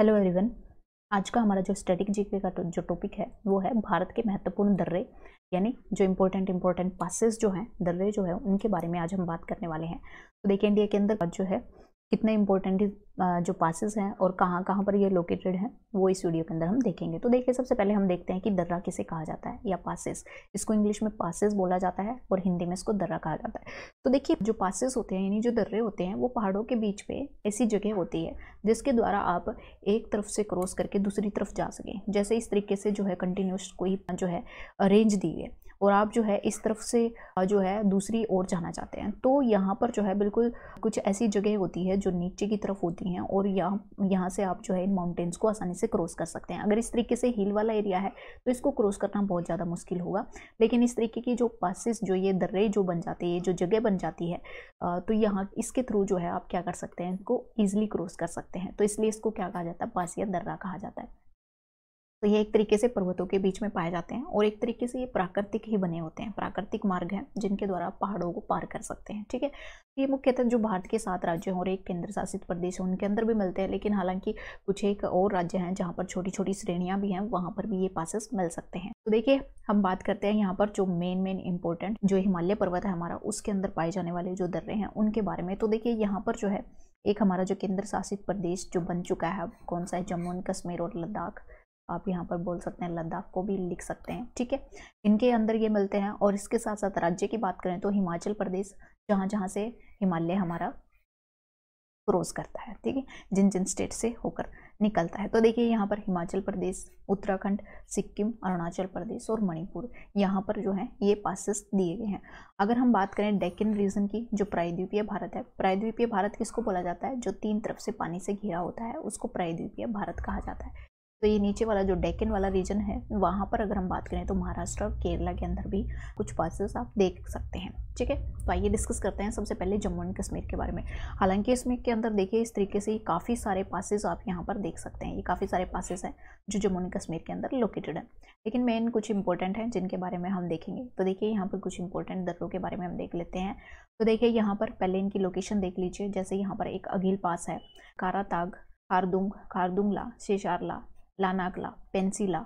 hello everyone आज का हमारा जो स्टैटिक जीके का जो टॉपिक है वो है भारत के महत्वपूर्ण दर्रे यानी जो इम्पोर्टेंट इम्पोर्टेंट पासेस जो हैं दर्रे जो है उनके बारे में आज हम बात करने वाले हैं तो देखिए इंडिया के अंदर जो है कितने इंपॉर्टेंट जो पासिस हैं और कहाँ कहाँ पर ये लोकेटेड है वो इस वीडियो के अंदर हम देखेंगे तो देखिए सबसे पहले हम देखते हैं कि दर्रा किसे कहा जाता है या पासेस इसको इंग्लिश में पासेस बोला जाता है और हिंदी में इसको दर्रा कहा जाता है तो देखिए जो पासेस होते हैं यानी जो दर्रे होते हैं वो पहाड़ों के बीच पे ऐसी जगह होती है जिसके द्वारा आप एक तरफ से क्रॉस करके दूसरी तरफ जा सकें जैसे इस तरीके से जो है कंटिन्यूस कोई जो है अरेंज दी है और आप जो है इस तरफ से जो है दूसरी ओर जाना चाहते हैं तो यहाँ पर जो है बिल्कुल कुछ ऐसी जगह होती है जो नीचे की तरफ होती हैं और यहाँ यहाँ से आप जो है इन माउंटेन्स को आसानी से क्रॉस कर सकते हैं अगर इस तरीके से हिल वाला एरिया है तो इसको क्रॉस करना बहुत ज़्यादा मुश्किल होगा लेकिन इस तरीके की जो पासिस जो ये दर्रे जो बन जाते हैं जो जगह बन जाती है तो यहाँ इसके थ्रू जो है आप क्या कर सकते हैं इसको ईजिली क्रॉस कर सकते हैं तो इसलिए इसको क्या कहा जाता है पास या दर्रा कहा जाता है तो ये एक तरीके से पर्वतों के बीच में पाए जाते हैं और एक तरीके से ये प्राकृतिक ही बने होते हैं प्राकृतिक मार्ग हैं जिनके द्वारा आप पहाड़ों को पार कर सकते हैं ठीक है तो ये मुख्यतः जो भारत के सात राज्य हैं और एक केंद्र शासित प्रदेश है उनके अंदर भी मिलते हैं लेकिन हालांकि कुछ एक और राज्य हैं जहाँ पर छोटी छोटी श्रेणियाँ भी हैं वहाँ पर भी ये पासिस मिल सकते हैं तो देखिए हम बात करते हैं यहाँ पर जो मेन मेन इंपॉर्टेंट जो हिमालय पर्वत है हमारा उसके अंदर पाए जाने वाले जो दर्रे हैं उनके बारे में तो देखिए यहाँ पर जो है एक हमारा जो केंद्र शासित प्रदेश जो बन चुका है कौन सा है जम्मू एंड कश्मीर और लद्दाख आप यहाँ पर बोल सकते हैं लद्दाख को भी लिख सकते हैं ठीक है इनके अंदर ये मिलते हैं और इसके साथ साथ राज्य की बात करें तो हिमाचल प्रदेश जहाँ जहाँ से हिमालय हमारा क्रॉस करता है ठीक है जिन जिन स्टेट से होकर निकलता है तो देखिए यहाँ पर हिमाचल प्रदेश उत्तराखंड सिक्किम अरुणाचल प्रदेश और मणिपुर यहाँ पर जो है ये पासिस दिए गए हैं अगर हम बात करें डेक्कन रीजन की जो प्रायद्वीपीय भारत है प्रायद्वीपीय भारत किसको बोला जाता है जो तीन तरफ से पानी से घिरा होता है उसको प्रायद्वीपीय भारत कहा जाता है तो ये नीचे वाला जो डेकन वाला रीजन है वहाँ पर अगर हम बात करें तो महाराष्ट्र और केरला के अंदर भी कुछ पासिस आप देख सकते हैं ठीक है तो आइए डिस्कस करते हैं सबसे पहले जम्मू एंड कश्मीर के बारे में हालांकि इसमें के अंदर देखिए इस तरीके से काफ़ी सारे पासेज़ आप यहाँ पर देख सकते हैं ये काफ़ी सारे पासेज हैं जो जम्मू एंड कश्मीर के अंदर लोकेटेड है लेकिन मेन कुछ इंपॉर्टेंट हैं जिनके बारे में हम देखेंगे तो देखिए यहाँ पर कुछ इंपॉर्टेंट दर्रों के बारे में हम देख लेते हैं तो देखिए यहाँ पर पहले इनकी लोकेशन देख लीजिए जैसे यहाँ पर एक अगील पास है काराताग खारदुंग खारदुंगला शेषारला लानागला पेंसिला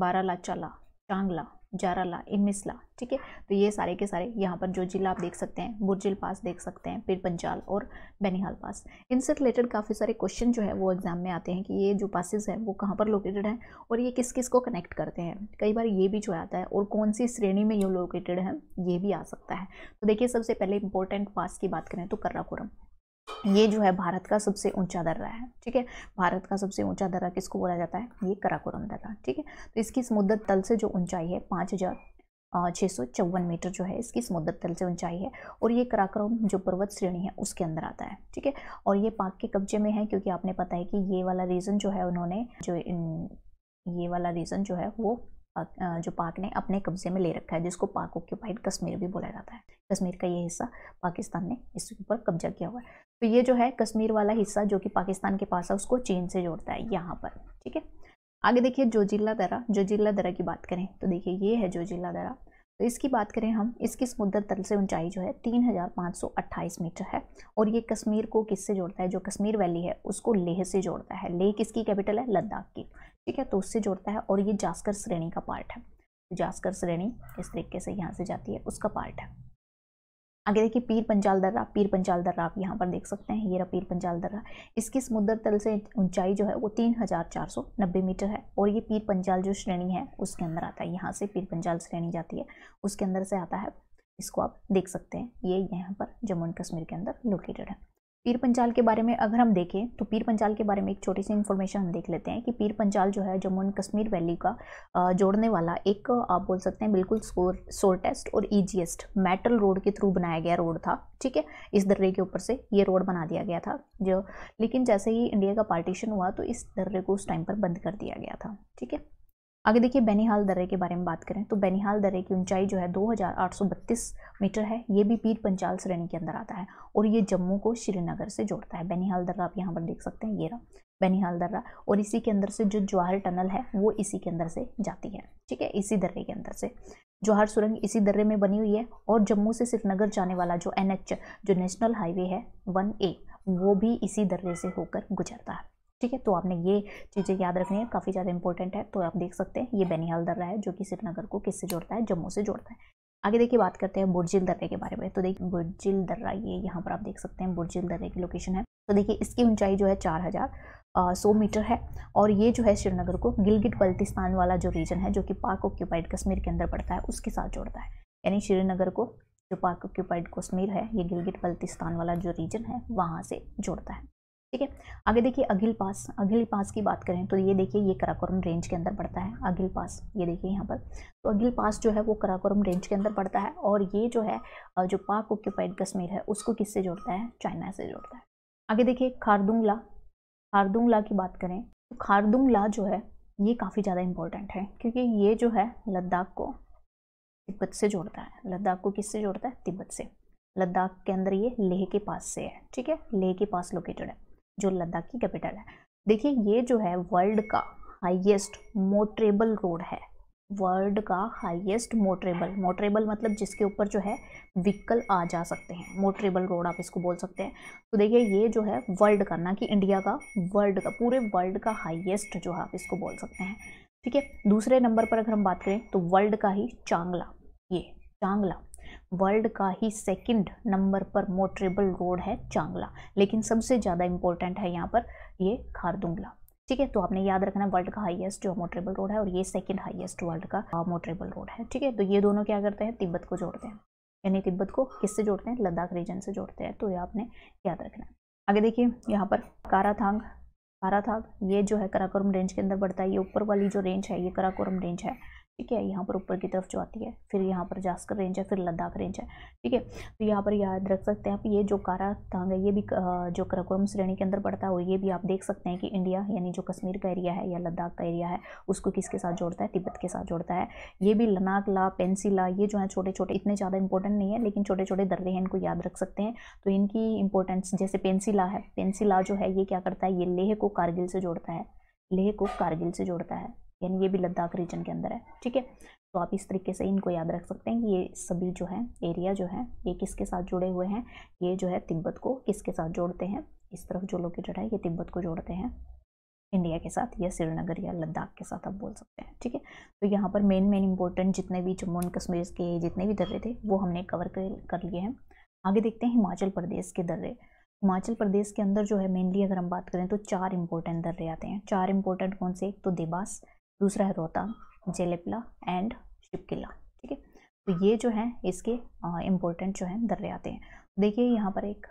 बाराला चला चांगला जाराला इमिसला ठीक है तो ये सारे के सारे यहाँ पर जो जिला आप देख सकते हैं बुरजिल पास देख सकते हैं फिर पंचाल और बेनिहाल पास इनसे रिलेटेड काफ़ी सारे क्वेश्चन जो है वो एग्ज़ाम में आते हैं कि ये जो पासिस हैं वो कहाँ पर लोकेटेड हैं और ये किस किस को कनेक्ट करते हैं कई बार ये भी जो आता है और कौन सी श्रेणी में ये लोकेटेड है ये भी आ सकता है तो देखिए सबसे पहले इंपॉर्टेंट पास की बात करें तो कर्राकोरम ये जो है भारत का सबसे ऊंचा दर्रा है ठीक है भारत का सबसे ऊंचा दर्रा किसको बोला जाता है ये कराकोरम दर्रा ठीक है तो इसकी समुद्र तल से जो ऊंचाई है पाँच हज़ार छः सौ चौवन मीटर जो है इसकी समुद्र तल से ऊंचाई है और ये कराकोरम जो पर्वत श्रेणी है उसके अंदर आता है ठीक है और ये पाक के कब्जे में है क्योंकि आपने पता है कि ये वाला रीज़न जो है उन्होंने जो ये वाला रीज़न जो है वो जो पाक ने अपने कब्जे में ले रखा है जिसको पाक ऑक्यूपाइड कश्मीर भी बोला जाता है कश्मीर का ये हिस्सा पाकिस्तान ने इसके ऊपर कब्जा किया हुआ है तो ये जो है कश्मीर वाला हिस्सा जो कि पाकिस्तान के पास है उसको चीन से जोड़ता है यहाँ पर ठीक है आगे देखिए जो जिला दरा जो जिला दरा की बात करें तो देखिए ये है जो जिला दरा तो इसकी बात करें हम इसकी समुद्र तल से ऊंचाई जो है 3,528 मीटर है और ये कश्मीर को किससे जोड़ता है जो कश्मीर वैली है उसको लेह से जोड़ता है लेह किसकी कैपिटल है लद्दाख की ठीक है तो उससे जोड़ता है और ये जास्कर श्रेणी का पार्ट है जास्कर श्रेणी इस तरीके से यहाँ से जाती है उसका पार्ट है आगे देखिए पीर पंचाल दर्रा पीर पंचाल दर्रा आप यहाँ पर देख सकते हैं ये रहा पीर पंचाल दर्रा इसकी समुद्र तल से ऊंचाई जो है वो तीन हज़ार चार सौ नब्बे मीटर है और ये पीर पंचाल जो श्रेणी है उसके अंदर आता है यहाँ से पीर पंचाल श्रेणी जाती है उसके अंदर से आता है इसको आप देख सकते हैं ये यहाँ पर जम्मू एंड कश्मीर के अंदर लोकेटेड है पीर पंचाल के बारे में अगर हम देखें तो पीर पंचाल के बारे में एक छोटी सी इन्फॉर्मेशन हम देख लेते हैं कि पीर पंचाल जो है जम्मू एंड कश्मीर वैली का जोड़ने वाला एक आप बोल सकते हैं बिल्कुल सोर्टेस्ट और ईजीएस्ट मेटल रोड के थ्रू बनाया गया रोड था ठीक है इस दर्रे के ऊपर से ये रोड बना दिया गया था जो लेकिन जैसे ही इंडिया का पार्टीशन हुआ तो इस दर्रे को उस टाइम पर बंद कर दिया गया था ठीक है आगे देखिए बेनिहाल दर्रे के बारे में बात करें तो बेनिहाल दर्रे की ऊंचाई जो है 2832 मीटर है ये भी पीर पंचाल श्रेणी के अंदर आता है और ये जम्मू को श्रीनगर से जोड़ता है बेनिहाल दर्रा आप यहाँ पर देख सकते हैं ये रहा बेनिहाल दर्रा और इसी के अंदर से जो ज्वाहर टनल है वो इसी के अंदर से जाती है ठीक है इसी दर्रे के अंदर से ज्वाहर सुरंग इसी दर्रे में बनी हुई है और जम्मू से श्रीनगर जाने वाला जो एन जो नेशनल हाईवे है वन ए वो भी इसी दर्रे से होकर गुजरता है ठीक है तो आपने ये चीज़ें याद रखनी है काफ़ी ज़्यादा इंपॉर्टेंट है तो आप देख सकते हैं ये बेनिहाल दर्रा है जो कि श्रीनगर को किससे जोड़ता है जम्मू से जोड़ता है आगे देखिए बात करते हैं बुर्जिल दर्रे के बारे में तो देखिए बुर्जिल दर्रा ये यहाँ पर आप देख सकते हैं बुरजिल दर्रे की लोकेशन है तो देखिए इसकी ऊंचाई जो है चार हज़ार सौ मीटर है और ये जो है श्रीनगर को गिलगिट बल्तिस्तान वाला जो रीजन है जो कि पाक ऑक्यूपाइड कश्मीर के अंदर पड़ता है उसके साथ जोड़ता है यानी श्रीनगर को जो पाक ऑक्यूपाइड कश्मीर है ये गिलगिट बल्तिस्तान वाला जो रीजन है वहाँ से जोड़ता है ठीक है आगे देखिए अगिल पास अगिल पास की बात करें तो ये देखिए ये कराकोरम रेंज के अंदर पड़ता है अगिल पास ये देखिए यहाँ पर तो अगिल पास जो है वो कराकोरम रेंज के अंदर पड़ता है और ये जो है जो पाक ऑक्यूपाइड कश्मीर है उसको किससे जोड़ता है चाइना से जोड़ता है आगे देखिए खारदुंगला खारदुंगला की बात करें तो खारदुंगला जो है ये काफ़ी ज़्यादा इम्पोर्टेंट है क्योंकि ये जो है लद्दाख को तिब्बत से जोड़ता है लद्दाख को किससे जोड़ता है तिब्बत से लद्दाख के अंदर ये लेह के पास से है ठीक है लेह के पास लोकेटेड है जो लद्दाख की कैपिटल है देखिए ये जो है वर्ल्ड का हाईएस्ट मोटरेबल रोड है वर्ल्ड का हाईएस्ट मोटरेबल मोटरेबल मतलब जिसके ऊपर जो है व्हीकल आ जा सकते हैं मोटरेबल रोड आप इसको बोल सकते हैं तो देखिए ये जो है वर्ल्ड का ना कि इंडिया का वर्ल्ड का पूरे वर्ल्ड का हाईएस्ट जो है आप इसको बोल सकते हैं ठीक है दूसरे नंबर पर अगर हम बात करें तो वर्ल्ड का ही चांगला ये चांगला वर्ल्ड का ही सेकंड नंबर पर मोटरेबल रोड है चांगला लेकिन सबसे ज़्यादा इंपॉर्टेंट है यहाँ पर ये खारदुंगला ठीक है तो आपने याद रखना वर्ल्ड का हाईएस्ट जो मोटरेबल रोड है और ये सेकंड हाईएस्ट वर्ल्ड का मोटरेबल रोड है ठीक है तो ये दोनों क्या करते हैं तिब्बत को जोड़ते हैं यानी तिब्बत को किससे जोड़ते हैं लद्दाख रीजन से जोड़ते हैं तो ये आपने याद रखना है आगे देखिए यहाँ पर काराथांग काराथांग ये जो है कराकोरम रेंज के अंदर बढ़ता है ये ऊपर वाली जो रेंज है ये कराकोरम रेंज है ठीक है यहाँ पर ऊपर की तरफ जो आती है फिर यहाँ पर जास्कर रेंज है फिर लद्दाख रेंज है ठीक है तो यहाँ पर याद रख सकते हैं आप ये जो कारा तांग है ये भी जो करकोरम श्रेणी के अंदर पड़ता है और ये भी आप देख सकते हैं कि इंडिया यानी जो कश्मीर का एरिया है या लद्दाख का एरिया है उसको किसके साथ जोड़ता है तिब्बत के साथ जोड़ता है ये भी ला पेंसिला ये जो है छोटे छोटे इतने ज़्यादा इंपॉर्टेंट नहीं है लेकिन छोटे छोटे दर्रे हैं इनको याद रख सकते हैं तो इनकी इंपॉर्टेंस जैसे पेंसिला है पेंसिला जो है ये क्या करता है ये लेह को कारगिल से जोड़ता है लेह को कारगिल से जोड़ता है यानी ये भी लद्दाख रीजन के अंदर है ठीक है तो आप इस तरीके से इनको याद रख सकते हैं कि ये सभी जो है एरिया जो है ये किसके साथ जुड़े हुए हैं ये जो है तिब्बत को किसके साथ जोड़ते हैं इस तरफ जो लोकेटेड है ये तिब्बत को जोड़ते हैं इंडिया के साथ या श्रीनगर या लद्दाख के साथ आप बोल सकते हैं ठीक है तो यहाँ पर मेन मेन इंपॉर्टेंट जितने भी जम्मू एंड कश्मीर के जितने भी दर्रे थे वो हमने कवर कर लिए हैं आगे देखते हैं हिमाचल प्रदेश के दर्रे हिमाचल प्रदेश के अंदर जो है मेनली अगर हम बात करें तो चार इंपॉर्टेंट दर्रे आते हैं चार इंपॉर्टेंट कौन से एक तो देबास दूसरा है रोहतांग जेलेपला एंड शिपकिला ठीक है तो ये जो है इसके इम्पोर्टेंट जो है दर्रे आते हैं देखिए यहाँ पर एक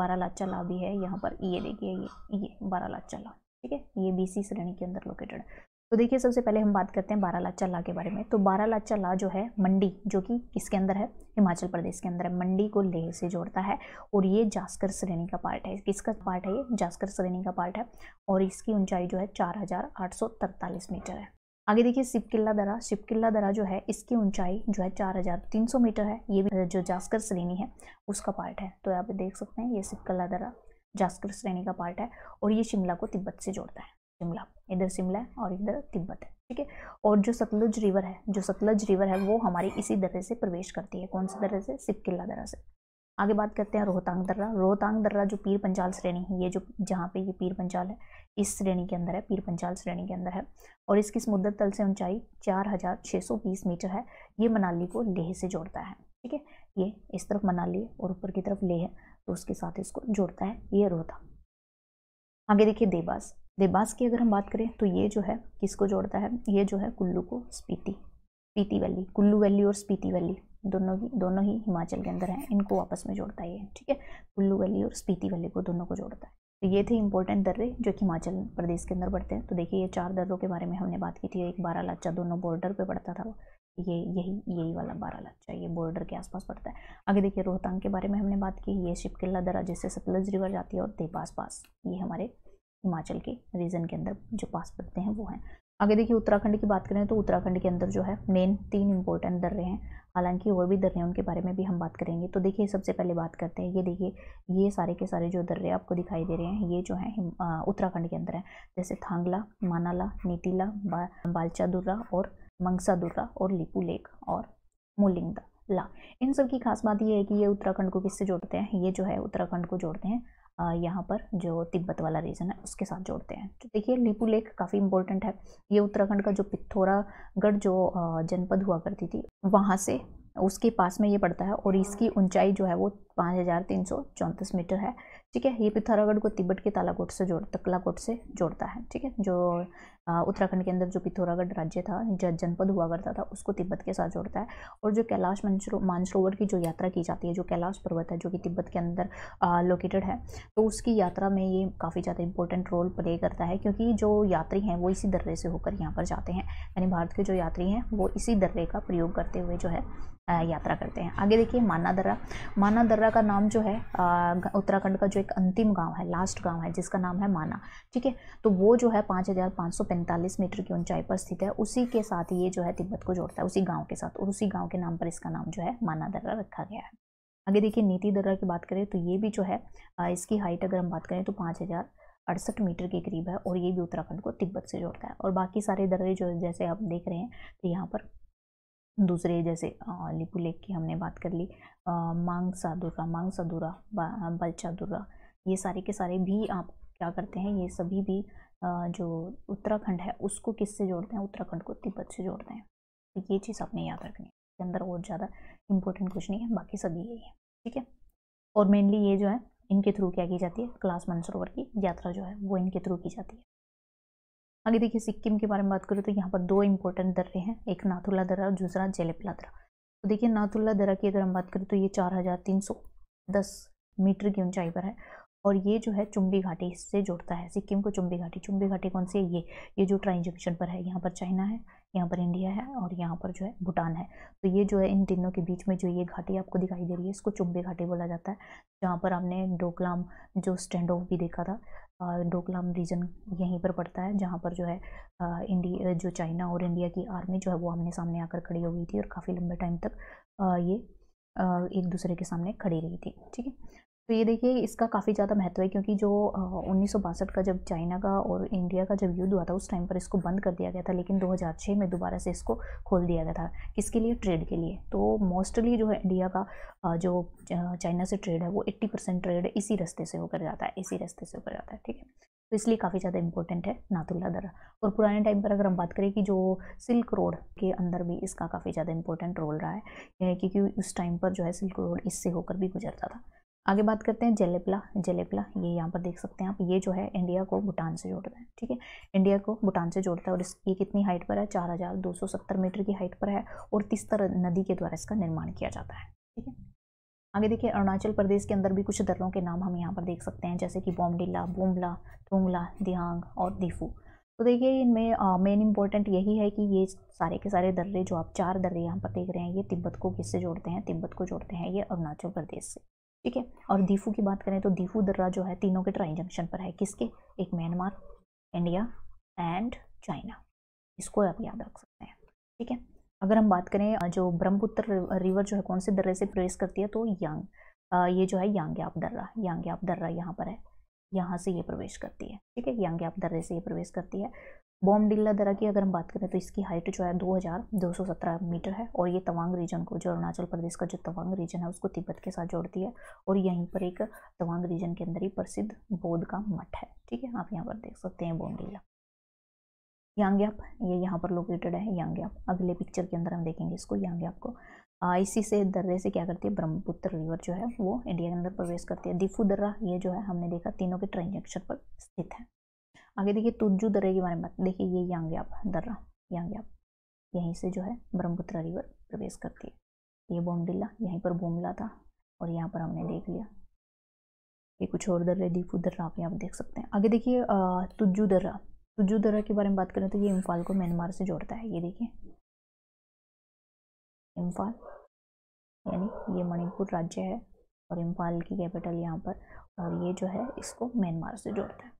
बारा लाख चला भी है यहाँ पर ये देखिए ये ये बारा लाख चला ठीक है ये बीसी श्रेणी के अंदर लोकेटेड है तो देखिए सबसे पहले हम बात करते हैं बारह लाचा ला के बारे में तो बारह लाचा ला जो है मंडी जो कि इसके अंदर है हिमाचल प्रदेश के अंदर है मंडी को लेह से जोड़ता है और ये जास्कर श्रेणी का पार्ट है किसका पार्ट है ये जास्कर श्रेणी का पार्ट है और इसकी ऊंचाई जो है चार हजार आठ सौ तरतालीस मीटर है आगे देखिए शिवकिल्ला दरा शिवकिल्ला दरा जो है इसकी ऊंचाई जो है चार हजार तीन सौ मीटर है ये भी जो जास्कर श्रेणी है उसका पार्ट है तो आप देख सकते हैं ये शिवकिल्ला दरा जास्कर श्रेणी का पार्ट है और ये शिमला को तिब्बत से जोड़ता है शिमला इधर शिमला है और इधर तिब्बत है ठीक है और जो सतलुज रिवर है जो सतलुज रिवर है वो हमारी इसी दर्रे से प्रवेश करती है कौन से दर्रे से सिपकिला दर्रा से आगे बात करते हैं रोहतांग दर्रा रोहतांग दर्रा जो पीर पंचाल श्रेणी है ये जो जहाँ पे ये पीर पंचाल है इस श्रेणी के अंदर है पीर पंचाल श्रेणी के अंदर है और इसकी समुद्र तल से ऊंचाई चार हज़ार छः सौ बीस मीटर है ये मनाली को लेह से जोड़ता है ठीक है ये इस तरफ मनाली है और ऊपर की तरफ लेह है तो उसके साथ इसको जोड़ता है ये रोहतांग आगे देखिए देवास देबास की अगर हम बात करें तो ये जो है किसको जोड़ता है ये जो है कुल्लू को स्पीति स्पीति वैली कुल्लू वैली और स्पीति वैली दोनों ही दोनों ही हिमाचल के अंदर हैं इनको आपस में जोड़ता है ये ठीक है कुल्लू वैली और स्पीति वैली को दोनों को जोड़ता है तो ये थे इंपॉर्टेंट दर्रे जो कि हिमाचल प्रदेश के अंदर पड़ते हैं तो देखिए ये चार दर्रों के बारे में हमने बात की थी एक बारह लाचा दोनों बॉर्डर पर पड़ता था ये यही यही वाला बारह लाचा ये बॉर्डर के आसपास पड़ता है आगे देखिए रोहतांग के बारे में हमने बात की ये शिपकिल्ला दर्रा जिससे सतलज रिवर जाती है और देपास पास ये हमारे हिमाचल के रीजन के अंदर जो पास पड़ते हैं वो हैं आगे देखिए उत्तराखंड की बात करें तो उत्तराखंड के अंदर जो है मेन तीन इंपॉर्टेंट दर्रे हैं हालांकि और भी दर्रे उनके बारे में भी हम बात करेंगे तो देखिए सबसे पहले बात करते हैं ये देखिए ये सारे के सारे जो दर्रे आपको दिखाई दे रहे हैं ये जो है उत्तराखंड के अंदर है जैसे थांगला मानाला नीतिला बा, बालचा दुर्रा और मंगसा दुर्रा और लिपू लेक और मुलिंगदा ला इन सब की खास बात ये है कि ये उत्तराखंड को किससे जोड़ते हैं ये जो है उत्तराखंड को जोड़ते हैं यहाँ पर जो तिब्बत वाला रीजन है उसके साथ जोड़ते हैं तो देखिए लिपू लेक काफ़ी इंपॉर्टेंट है ये उत्तराखंड का जो पिथौरागढ़ जो जनपद हुआ करती थी वहाँ से उसके पास में ये पड़ता है और इसकी ऊंचाई जो है वो पाँच हज़ार तीन सौ चौंतीस मीटर है ठीक है ये पिथौरागढ़ को तिब्बत के तालाकोट से जोड़ तकलाकोट से जोड़ता है ठीक है जो उत्तराखंड के अंदर जो पिथौरागढ़ राज्य था जनपद हुआ करता था उसको तिब्बत के साथ जोड़ता है और जो कैलाश मानसरोवर की जो यात्रा की जाती है जो कैलाश पर्वत है जो कि तिब्बत के अंदर लोकेटेड है तो उसकी यात्रा में ये काफ़ी ज़्यादा इंपॉर्टेंट रोल प्ले करता है क्योंकि जो यात्री हैं वो इसी दर्रे से होकर यहाँ पर जाते हैं यानी भारत के जो यात्री हैं वो इसी दर्रे का प्रयोग करते हुए जो है यात्रा करते हैं आगे देखिए माना दर्रा माना दर्रा का नाम जो है उत्तराखंड का जो एक अंतिम गांव है लास्ट गांव है जिसका नाम है माना ठीक है तो वो जो है 5545 मीटर की ऊंचाई पर स्थित है उसी के साथ ये जो है तिब्बत को जोड़ता है उसी गांव के साथ और उसी गांव के नाम पर इसका नाम जो है माना दर्रा रखा गया है आगे देखिए नीति दर्रा की बात करें तो ये भी जो है इसकी हाइट अगर हम बात करें तो पाँच हज़ार अड़सठ मीटर के करीब है और ये भी उत्तराखंड को तिब्बत से जोड़ता है और बाकी सारे दर्रे जो जैसे आप देख रहे हैं तो यहाँ पर दूसरे जैसे लिपू लेक की हमने बात कर ली मांग सादुरा मांग सादुरा बलचा दुर्रा ये सारे के सारे भी आप क्या करते हैं ये सभी भी जो उत्तराखंड है उसको किससे जोड़ते हैं उत्तराखंड को तिब्बत से जोड़ते हैं तो ये चीज़ आपने याद रखनी है इसके अंदर और ज़्यादा इम्पोर्टेंट कुछ नहीं है बाकी सभी यही है ठीक है और मेनली ये जो है इनके थ्रू क्या की जाती है क्लास मानसरोवर की यात्रा जो है वो इनके थ्रू की जाती है आगे देखिए सिक्किम के बारे में बात करें तो यहाँ पर दो इम्पोर्टेंट दर्रे हैं एक नाथुल्ला दर्रा और दूसरा जेलेपला दर्रा तो देखिए नाथुल्ला दर्रा की अगर हम बात करें तो ये चार हज़ार तीन सौ दस मीटर की ऊंचाई पर है और ये जो है चुंबी घाटी से जुड़ता है सिक्किम को चुंबी घाटी चुंबी घाटी कौन सी है ये ये जो ट्राइन जंक्शन पर है यहाँ पर चाइना है यहाँ पर इंडिया है और यहाँ पर जो है भूटान है तो ये जो है इन तीनों के बीच में जो ये घाटी आपको दिखाई दे रही है इसको चुंबी घाटी बोला जाता है जहाँ पर आपने डोकलाम जो स्टैंड ऑफ भी देखा था डोकलाम रीजन यहीं पर पड़ता है जहाँ पर जो है इंडिया जो चाइना और इंडिया की आर्मी जो है वो आमने सामने आकर खड़ी हो गई थी और काफ़ी लंबे टाइम तक ये एक दूसरे के सामने खड़ी रही थी ठीक है तो ये देखिए इसका काफ़ी ज़्यादा महत्व है क्योंकि जो उन्नीस का जब चाइना का और इंडिया का जब युद्ध हुआ था उस टाइम पर इसको बंद कर दिया गया था लेकिन 2006 में दोबारा से इसको खोल दिया गया था किसके लिए ट्रेड के लिए तो मोस्टली जो है इंडिया का जो चाइना से ट्रेड है वो 80 परसेंट ट्रेड इसी रास्ते से होकर जाता है इसी रास्ते से होकर जाता है ठीक है तो इसलिए काफ़ी ज़्यादा इंपॉर्टेंट है नातुल्ला दर्रा और पुराने टाइम पर अगर हम बात करें कि जो सिल्क रोड के अंदर भी इसका काफ़ी ज़्यादा इंपॉर्टेंट रोल रहा है क्योंकि उस टाइम पर जो है सिल्क रोड इससे होकर भी गुजरता था आगे बात करते हैं जलेपला जलेपला ये यहाँ पर देख सकते हैं आप ये जो है इंडिया को भूटान से जोड़ता है ठीक है इंडिया को भूटान से जोड़ता है और इस ये कितनी हाइट पर है चार हज़ार दो सौ सत्तर मीटर की हाइट पर है और तिस्तर नदी के द्वारा इसका निर्माण किया जाता है ठीक है आगे देखिए अरुणाचल प्रदेश के अंदर भी कुछ दर्रों के नाम हम यहाँ पर देख सकते हैं जैसे कि बॉम्डिला बोमला थोंगला दिहांग और दीफू तो देखिए इनमें मेन इंपॉर्टेंट यही है कि ये सारे के सारे दर्रे जो आप चार दर्रे यहाँ पर देख रहे हैं ये तिब्बत को किससे जोड़ते हैं तिब्बत को जोड़ते हैं ये अरुणाचल प्रदेश से ठीक है और दीफू की बात करें तो दीफू दर्रा जो है तीनों के ट्राई जंक्शन पर है किसके एक म्यांमार इंडिया एंड चाइना इसको आप याद रख सकते हैं ठीक है अगर हम बात करें जो ब्रह्मपुत्र रिवर जो है कौन से दर्रे से प्रेस करती है तो यांग ये जो है यांग्याप दर्रा याप दर्रा यहाँ पर है यहाँ से ये प्रवेश करती है ठीक है आप दर्रे से ये प्रवेश करती है बॉम दरा की अगर हम बात करें तो इसकी हाइट जो है 2217 मीटर है और ये तवांग रीजन को जो अरुणाचल प्रदेश का जो तवांग रीजन है उसको तिब्बत के साथ जोड़ती है और यहीं पर एक तवांग रीजन के अंदर ही प्रसिद्ध बौद्ध का मठ है ठीक है आप यहाँ पर देख सकते हैं बॉम डिल्ला यांग्याप ये यहाँ पर लोकेटेड है यांग्याप अगले पिक्चर के अंदर हम देखेंगे इसको यांग्याप को आईसी से दर्रे से क्या करती है ब्रह्मपुत्र रिवर जो है वो इंडिया के अंदर प्रवेश करती है दिफू दर्रा ये जो है हमने देखा तीनों के ट्रांजेक्शन पर स्थित है आगे देखिए तुज्जू दर्रे के बारे में बात देखिए ये यांग्याप दर्रा यांग्याप यहीं से जो है ब्रह्मपुत्र रिवर प्रवेश करती है ये बोमडिल्ला यहीं पर बोमला था और यहाँ पर हमने देख लिया ये कुछ और दर्रे दीपू दर्रा आप यहाँ पर देख सकते हैं आगे देखिए तुज्जू दर्रा तुज्जू दर्रा के बारे में बात करें तो ये इम्फाल को म्यांमार से जोड़ता है ये देखिए इम्फाल यानी ये मणिपुर राज्य है और इम्फाल की कैपिटल यहाँ पर और ये जो है इसको म्यांमार से जोड़ता है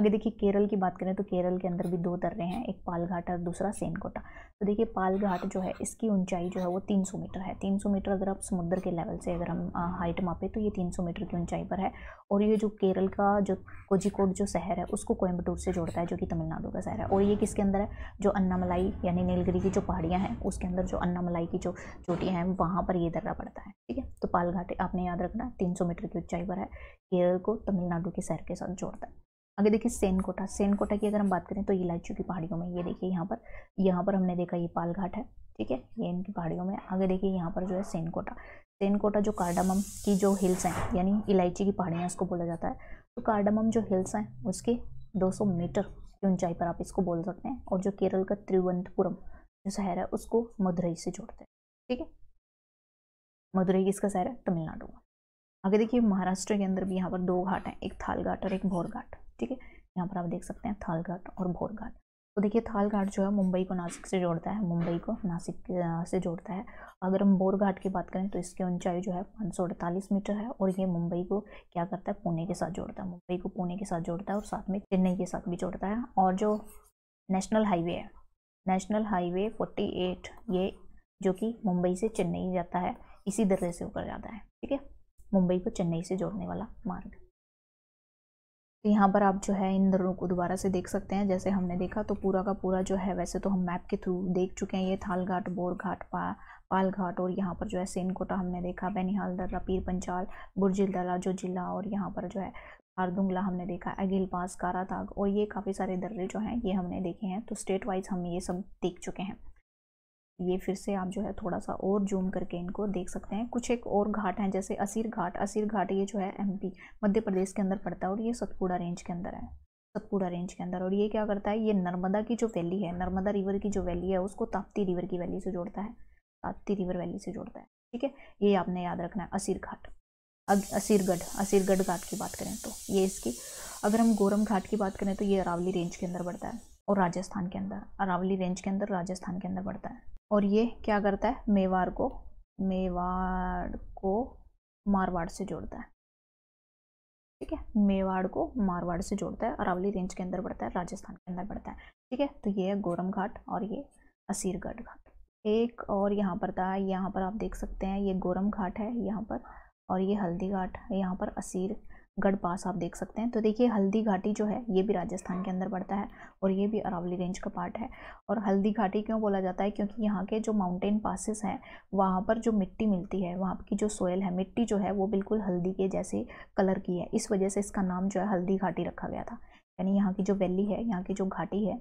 आगे देखिए केरल की बात करें तो केरल के अंदर भी दो दर्रे हैं एक पालघाट और दूसरा सेनकोटा तो देखिए पालघाट जो है इसकी ऊंचाई जो है वो 300 मीटर है 300 मीटर अगर आप समुद्र के लेवल से अगर हम हाइट मापें तो ये 300 मीटर की ऊंचाई पर है और ये जो केरल का जो कोजिकोड जो शहर है उसको कोयम्बटूर से जोड़ता है जो कि तमिलनाडु का शहर है और ये किसके अंदर है जो अन्नामलाई यानी नीलगिरी की जो पहाड़ियाँ हैं उसके अंदर जो अन्नामलाई की जो चोटियाँ हैं वहाँ पर ये दर्रा पड़ता है ठीक है तो पालघाट आपने याद रखना तीन मीटर की ऊंचाई पर है केरल को तमिलनाडु के शहर के साथ जोड़ता है आगे देखिए सेन कोटा सेन कोटा की अगर हम बात करें तो ये इलायचू की पहाड़ियों में ये देखिए यहाँ पर यहाँ पर हमने देखा ये पाल घाट है ठीक है ये इनकी पहाड़ियों में आगे देखिए यहाँ पर जो है सेन कोटा सेन कोटा जो कार्डामम की जो हिल्स हैं यानी इलायची की पहाड़ियाँ इसको बोला जाता है तो कार्डामम जो हिल्स हैं उसके दो मीटर की ऊंचाई पर आप इसको बोल सकते हैं और जो केरल का त्रिवंतपुरम जो शहर है उसको मदुरई से जोड़ते हैं ठीक है मदुरई किसका शहर है तमिलनाडु का आगे देखिए महाराष्ट्र के अंदर भी यहाँ पर दो घाट हैं एक थाल घाट और एक भोर घाट ठीक है यहाँ पर आप देख सकते हैं थाल घाट और भोर घाट तो देखिए थाल घाट जो है मुंबई को नासिक से जोड़ता है मुंबई को नासिक से जोड़ता है अगर हम बोर घाट की बात करें तो इसकी ऊंचाई जो है पाँच मीटर है और ये मुंबई को क्या करता है पुणे के साथ जोड़ता है मुंबई को पुणे के साथ जोड़ता है और साथ में चेन्नई के साथ भी जोड़ता है और जो नेशनल हाईवे है नेशनल हाईवे फोर्टी ये जो कि मुंबई से चेन्नई जाता है इसी दर्रे से ऊपर जाता है ठीक है मुंबई को चेन्नई से जोड़ने वाला मार्ग तो यहाँ पर आप जो है इन दरों को दोबारा से देख सकते हैं जैसे हमने देखा तो पूरा का पूरा जो है वैसे तो हम मैप के थ्रू देख चुके हैं ये थाल घाट बोर घाट पा पाल घाट और यहाँ पर जो है सेनकोटा हमने देखा बेनिहाल दर्रा पीर पंचाल बुरजिल दर्रा जो जिला और यहाँ पर जो है हारदुंगला हमने देखा अगिल पास काराताग और ये काफ़ी सारे दर्रे जो हैं ये हमने देखे हैं तो स्टेट वाइज हम ये सब देख चुके हैं ये फिर से आप जो है थोड़ा सा और जूम करके इनको देख सकते हैं कुछ एक और घाट हैं जैसे असीर घाट असीर घाट ये जो है एमपी मध्य प्रदेश के अंदर पड़ता है और ये सतपुड़ा रेंज के अंदर है सतपुड़ा रेंज के अंदर और ये क्या करता है ये नर्मदा की जो वैली है नर्मदा रिवर की जो वैली है उसको ताप्ती रिवर की वैली से जोड़ता है ताप्ती रिवर वैली से जोड़ता है ठीक है ये आपने याद रखना है असीर घाट असीरगढ़ असीरगढ़ घाट की बात करें तो ये इसकी अगर हम गोरम घाट की बात करें तो ये अरावली रेंज के अंदर बढ़ता है और राजस्थान के अंदर अरावली रेंज के अंदर राजस्थान के अंदर बढ़ता है और ये क्या करता है मेवाड़ को मेवाड़ को मारवाड़ से जोड़ता है ठीक है मेवाड़ को मारवाड़ से जोड़ता है अरावली रेंज के अंदर पड़ता है राजस्थान के अंदर पड़ता है ठीक है तो ये है गोरम घाट और ये असीरगढ़ घाट एक और यहाँ पर था यहाँ पर आप देख सकते हैं ये गोरम घाट है यहाँ पर और ये हल्दी घाट यहाँ पर असीर गढ़ पास आप देख सकते हैं तो देखिए हल्दी घाटी जो है ये भी राजस्थान के अंदर पड़ता है और ये भी अरावली रेंज का पार्ट है और हल्दी घाटी क्यों बोला जाता है क्योंकि यहाँ के जो माउंटेन पासिस हैं वहाँ पर जो मिट्टी मिलती है वहाँ की जो सोयल है मिट्टी जो है वो बिल्कुल हल्दी के जैसे कलर की है इस वजह से इसका नाम जो है हल्दी घाटी रखा गया था यानी यहाँ की जो वैली है यहाँ की जो घाटी है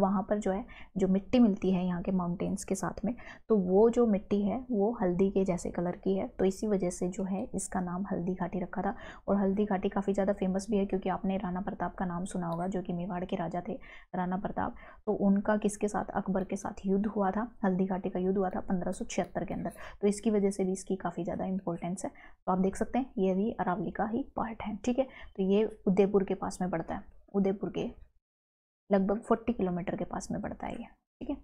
वहाँ पर जो है जो मिट्टी मिलती है यहाँ के माउंटेन्स के साथ में तो वो जो मिट्टी है वो हल्दी के जैसे कलर की है तो इसी वजह से जो है इसका नाम हल्दी घाटी रखा था और हल्दी घाटी काफ़ी ज़्यादा फेमस भी है क्योंकि आपने राणा प्रताप का नाम सुना होगा जो कि मेवाड़ के राजा थे राणा प्रताप तो उनका किसके साथ अकबर के साथ युद्ध हुआ था हल्दी घाटी का युद्ध हुआ था पंद्रह के अंदर तो इसकी वजह से भी इसकी काफ़ी ज़्यादा इंपॉर्टेंस है तो आप देख सकते हैं ये भी अरावली का ही पार्ट है ठीक है तो ये उदयपुर के पास में पड़ता है उदयपुर के लगभग फोर्टी किलोमीटर के पास में पड़ता है ये ठीक है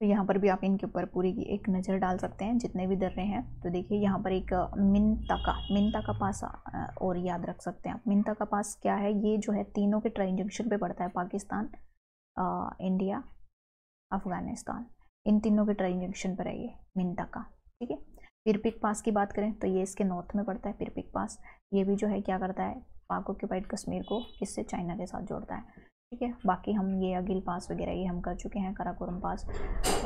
तो यहाँ पर भी आप इनके ऊपर पूरी की एक नज़र डाल सकते हैं जितने भी दर्रे हैं तो देखिए यहाँ पर एक मिनताका मिनताका पास और याद रख सकते हैं आप मिनताका पास क्या है ये जो है तीनों के ट्रेन जंक्शन पे पड़ता है पाकिस्तान आ, इंडिया अफ़गानिस्तान इन तीनों के ट्रेन जंक्शन पर है ये मिनताका ठीक है पिरपिक पास की बात करें तो ये इसके नॉर्थ में पड़ता है पिरपिक पास ये भी जो है क्या करता है पाक ऑक्यूपाइड कश्मीर को इससे चाइना के साथ जोड़ता है ठीक है बाकी हम ये अगिल पास वगैरह ये हम कर चुके हैं कराकोरम पास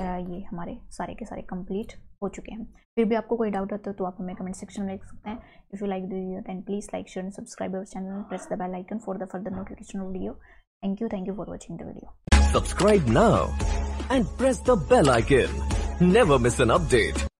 ये हमारे सारे के सारे कंप्लीट हो चुके हैं फिर भी आपको कोई डाउट होता है तो, तो आप हमें कमेंट सेक्शन में लिख सकते हैं if you like the video then please like share and subscribe our channel press the bell icon for the further notification video thank you thank you for watching the video subscribe now and press the bell icon never miss an update